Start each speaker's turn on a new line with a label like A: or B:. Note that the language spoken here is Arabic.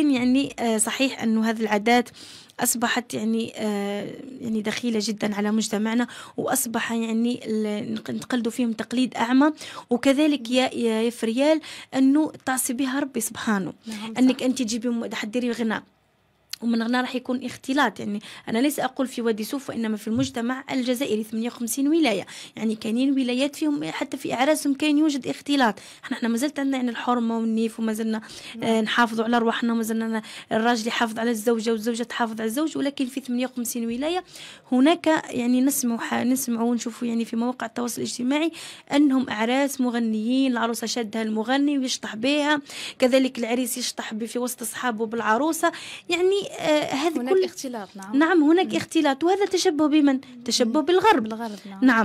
A: ولكن يعني آه، صحيح أن هذه العادات اصبحت يعني آه يعني دخيله جدا على مجتمعنا واصبح يعني نقلدوا فيهم تقليد اعمى وكذلك يا يا فريال انه تعصي بها ربي سبحانه نعم، انك انت تجيبي تحضري غناء ومن هنا راح يكون اختلاط يعني انا ليس اقول في وادي سوف وانما في المجتمع الجزائري 58 ولايه يعني كاينين ولايات فيهم حتى في اعراسهم كاين يوجد اختلاط احنا احنا مازلت عندنا يعني الحرمه والنيف وما زلنا آه، نعم. نحافظوا على روحنا وما زلنا الراجل يحافظ على الزوجه والزوجه تحافظ على الزوج ولكن في 58 ولايه هناك يعني نسمع نسمع ونشوفوا يعني في مواقع التواصل الاجتماعي انهم اعراس مغنيين العروسه شادها المغني ويشطح بها كذلك العريس يشطح في وسط اصحابه بالعروسه يعني آه، هذا هناك كل
B: اختلاط
C: نعم
A: نعم هناك اختلاط وهذا تشبه
D: بمن؟ تشبه بالغرب, بالغرب نعم, نعم.